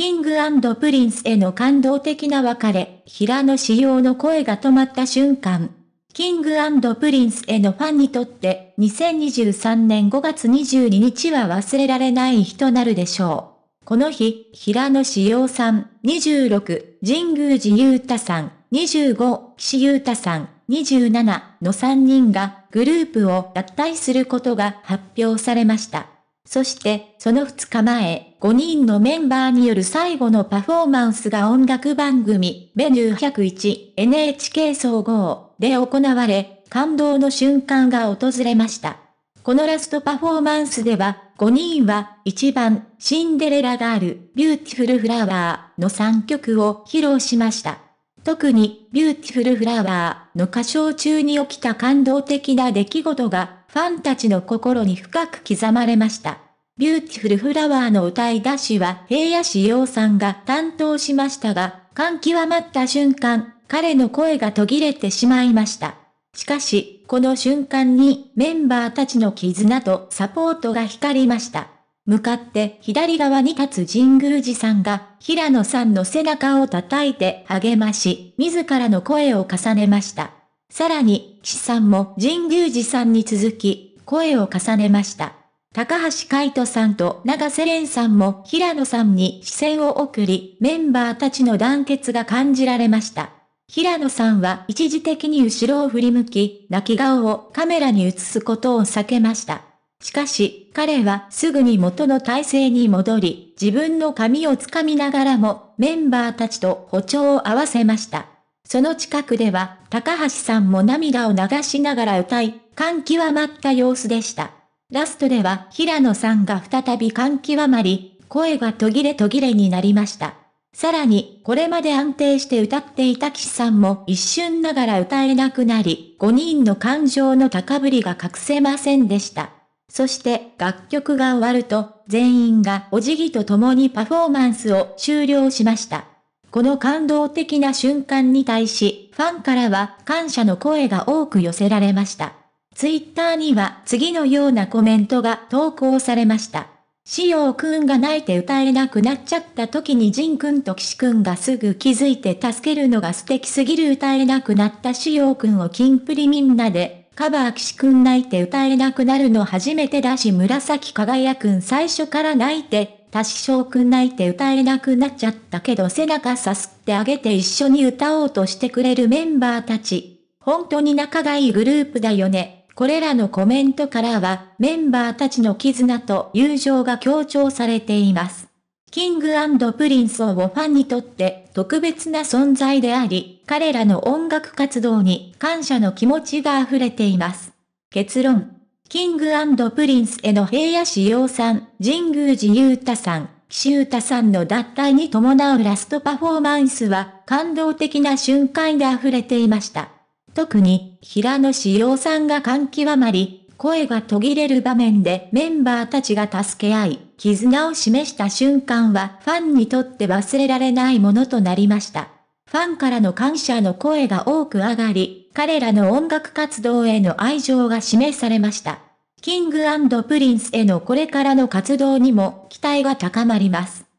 キングプリンスへの感動的な別れ、平野紫耀の声が止まった瞬間。キングプリンスへのファンにとって、2023年5月22日は忘れられない日となるでしょう。この日、平野紫耀さん、26、神宮寺裕太さん、25、岸優太さん、27の3人がグループを脱退することが発表されました。そして、その2日前、5人のメンバーによる最後のパフォーマンスが音楽番組、メニュー101、NHK 総合で行われ、感動の瞬間が訪れました。このラストパフォーマンスでは、5人は1番、シンデレラガール、ビューティフルフラワーの3曲を披露しました。特に、ビューティフルフラワーの歌唱中に起きた感動的な出来事が、ファンたちの心に深く刻まれました。ビューティフルフラワーの歌い出しは平野志陽さんが担当しましたが、感極まった瞬間、彼の声が途切れてしまいました。しかし、この瞬間にメンバーたちの絆とサポートが光りました。向かって左側に立つ神宮寺さんが、平野さんの背中を叩いて励まし、自らの声を重ねました。さらに、岸さんも神宮寺さんに続き、声を重ねました。高橋海人さんと長瀬廉さんも平野さんに視線を送り、メンバーたちの団結が感じられました。平野さんは一時的に後ろを振り向き、泣き顔をカメラに映すことを避けました。しかし、彼はすぐに元の体勢に戻り、自分の髪を掴みながらも、メンバーたちと歩調を合わせました。その近くでは、高橋さんも涙を流しながら歌い、感極まった様子でした。ラストでは平野さんが再び喜極まり、声が途切れ途切れになりました。さらに、これまで安定して歌っていた岸さんも一瞬ながら歌えなくなり、5人の感情の高ぶりが隠せませんでした。そして楽曲が終わると、全員がお辞儀と共にパフォーマンスを終了しました。この感動的な瞬間に対し、ファンからは感謝の声が多く寄せられました。ツイッターには次のようなコメントが投稿されました。しおうくんが泣いて歌えなくなっちゃった時にジンくんとキしくんがすぐ気づいて助けるのが素敵すぎる歌えなくなったしおうくんをキンプリみんなでカバー岸くん泣いて歌えなくなるの初めてだし紫輝くん最初から泣いて、多少翔くん泣いて歌えなくなっちゃったけど背中さすってあげて一緒に歌おうとしてくれるメンバーたち。本当に仲がいいグループだよね。これらのコメントからは、メンバーたちの絆と友情が強調されています。キングプリンスをファンにとって特別な存在であり、彼らの音楽活動に感謝の気持ちが溢れています。結論。キングプリンスへの平野志陽さん、神宮寺勇太さん、岸太さんの脱退に伴うラストパフォーマンスは感動的な瞬間で溢れていました。特に、平野志陽さんが感極まり、声が途切れる場面でメンバーたちが助け合い、絆を示した瞬間はファンにとって忘れられないものとなりました。ファンからの感謝の声が多く上がり、彼らの音楽活動への愛情が示されました。キングプリンスへのこれからの活動にも期待が高まります。